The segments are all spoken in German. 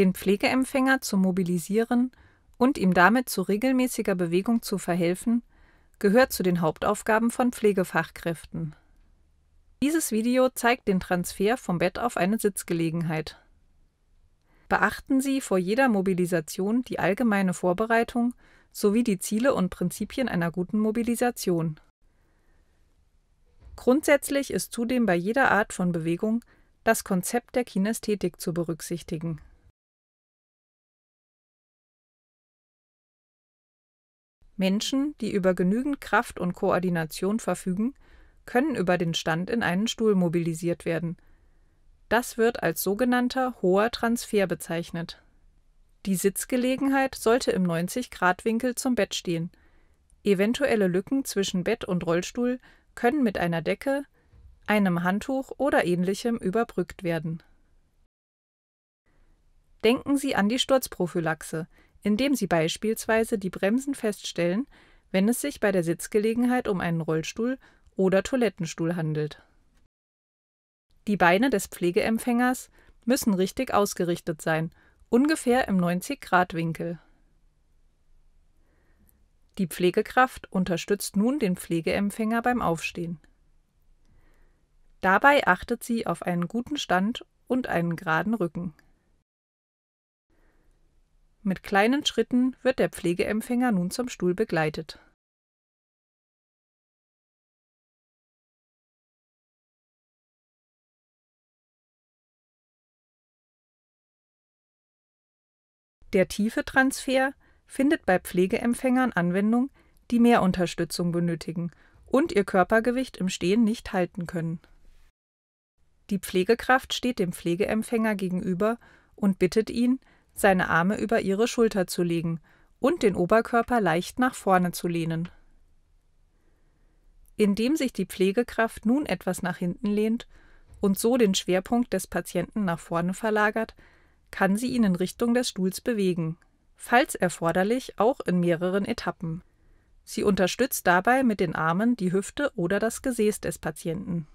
den Pflegeempfänger zu mobilisieren und ihm damit zu regelmäßiger Bewegung zu verhelfen, gehört zu den Hauptaufgaben von Pflegefachkräften. Dieses Video zeigt den Transfer vom Bett auf eine Sitzgelegenheit. Beachten Sie vor jeder Mobilisation die allgemeine Vorbereitung sowie die Ziele und Prinzipien einer guten Mobilisation. Grundsätzlich ist zudem bei jeder Art von Bewegung das Konzept der Kinästhetik zu berücksichtigen Menschen, die über genügend Kraft und Koordination verfügen, können über den Stand in einen Stuhl mobilisiert werden. Das wird als sogenannter hoher Transfer bezeichnet. Die Sitzgelegenheit sollte im 90-Grad-Winkel zum Bett stehen. Eventuelle Lücken zwischen Bett und Rollstuhl können mit einer Decke, einem Handtuch oder ähnlichem überbrückt werden. Denken Sie an die Sturzprophylaxe, indem sie beispielsweise die Bremsen feststellen, wenn es sich bei der Sitzgelegenheit um einen Rollstuhl oder Toilettenstuhl handelt. Die Beine des Pflegeempfängers müssen richtig ausgerichtet sein, ungefähr im 90-Grad-Winkel. Die Pflegekraft unterstützt nun den Pflegeempfänger beim Aufstehen. Dabei achtet sie auf einen guten Stand und einen geraden Rücken. Mit kleinen Schritten wird der Pflegeempfänger nun zum Stuhl begleitet Der tiefe Transfer findet bei Pflegeempfängern Anwendung, die mehr Unterstützung benötigen und ihr Körpergewicht im Stehen nicht halten können. Die Pflegekraft steht dem Pflegeempfänger gegenüber und bittet ihn, seine Arme über ihre Schulter zu legen und den Oberkörper leicht nach vorne zu lehnen. Indem sich die Pflegekraft nun etwas nach hinten lehnt und so den Schwerpunkt des Patienten nach vorne verlagert, kann sie ihn in Richtung des Stuhls bewegen, falls erforderlich auch in mehreren Etappen. Sie unterstützt dabei mit den Armen die Hüfte oder das Gesäß des Patienten.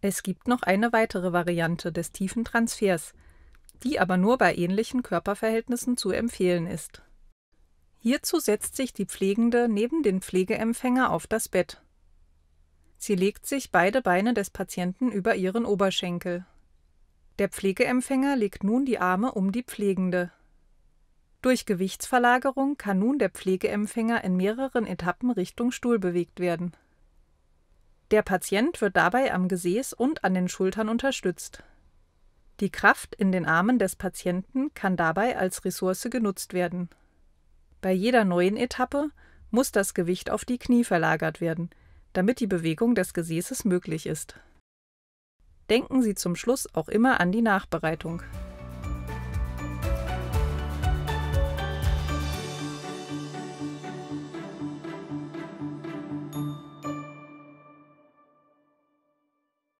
Es gibt noch eine weitere Variante des tiefen Transfers, die aber nur bei ähnlichen Körperverhältnissen zu empfehlen ist. Hierzu setzt sich die Pflegende neben den Pflegeempfänger auf das Bett. Sie legt sich beide Beine des Patienten über ihren Oberschenkel. Der Pflegeempfänger legt nun die Arme um die Pflegende. Durch Gewichtsverlagerung kann nun der Pflegeempfänger in mehreren Etappen Richtung Stuhl bewegt werden der Patient wird dabei am Gesäß und an den Schultern unterstützt. Die Kraft in den Armen des Patienten kann dabei als Ressource genutzt werden. Bei jeder neuen Etappe muss das Gewicht auf die Knie verlagert werden, damit die Bewegung des Gesäßes möglich ist. Denken Sie zum Schluss auch immer an die Nachbereitung.